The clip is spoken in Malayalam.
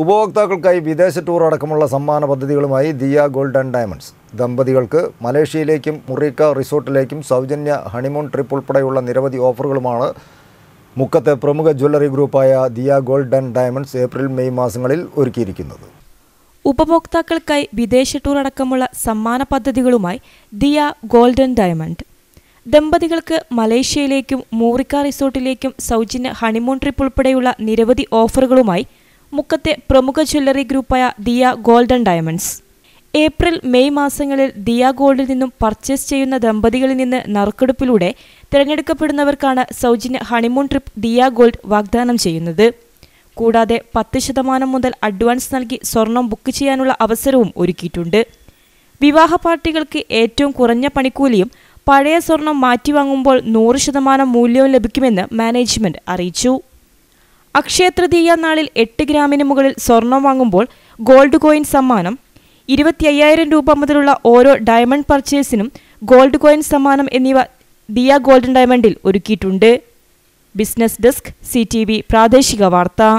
ഉപഭോക്താക്കൾക്കായി വിദേശ ടൂർ അടക്കമുള്ള സമ്മാന പദ്ധതികളുമായി ദിയ ഗോൾഡൻ ഡയമണ്ട്സ് ദമ്പതികൾക്ക് മലേഷ്യയിലേക്കും മുറിക്ക റിസോർട്ടിലേക്കും സൗജന്യ ഹണിമൂൺ ട്രിപ്പ് ഉൾപ്പെടെയുള്ള നിരവധി ഓഫറുകളുമാണ് മുക്കത്തെ പ്രമുഖ ജ്വല്ലറി ഗ്രൂപ്പായ Diya golden diamonds April May മാസങ്ങളിൽ ഒരുക്കിയിരിക്കുന്നത് ഉപഭോക്താക്കൾക്കായി വിദേശ ടൂർ അടക്കമുള്ള സമ്മാന പദ്ധതികളുമായി ദിയ ഗോൾഡൻ ഡയമണ്ട് ദമ്പതികൾക്ക് മലേഷ്യയിലേക്കും മൂറിക്ക റിസോർട്ടിലേക്കും സൗജന്യ ഹണിമൂൺ ട്രിപ്പ് ഉൾപ്പെടെയുള്ള നിരവധി ഓഫറുകളുമായി മുക്കത്തെ പ്രമുഖ ജ്വല്ലറി ഗ്രൂപ്പായ Diya golden diamonds April May മാസങ്ങളിൽ ദിയ ഗോൾഡിൽ നിന്നും പർച്ചേസ് ചെയ്യുന്ന ദമ്പതികളിൽ നിന്ന് നറുക്കെടുപ്പിലൂടെ തിരഞ്ഞെടുക്കപ്പെടുന്നവർക്കാണ് സൗജന്യ ഹണിമൂൺ ട്രിപ്പ് ദിയ ഗോൾഡ് വാഗ്ദാനം ചെയ്യുന്നത് കൂടാതെ പത്ത് ശതമാനം മുതൽ അഡ്വാൻസ് നൽകി സ്വർണം ബുക്ക് ചെയ്യാനുള്ള അവസരവും ഒരുക്കിയിട്ടുണ്ട് വിവാഹ പാർട്ടികൾക്ക് ഏറ്റവും കുറഞ്ഞ പണിക്കൂലിയും പഴയ സ്വർണം മാറ്റിവാങ്ങുമ്പോൾ നൂറ് ശതമാനം മൂല്യവും ലഭിക്കുമെന്ന് മാനേജ്മെന്റ് അറിയിച്ചു അക്ഷയതൃതീയ നാളിൽ എട്ട് ഗ്രാമിന് മുകളിൽ സ്വർണം വാങ്ങുമ്പോൾ ഗോൾഡ് കോയിൻ സമ്മാനം ഇരുപത്തി അയ്യായിരം രൂപ മുതലുള്ള ഓരോ ഡയമണ്ട് പർച്ചേസിനും ഗോൾഡ് കോയിൻ സമ്മാനം എന്നിവ ദിയ ഗോൾഡൻ ഡയമണ്ടിൽ ഒരുക്കിയിട്ടുണ്ട് ബിസിനസ് ഡെസ്ക് സി പ്രാദേശിക വാർത്ത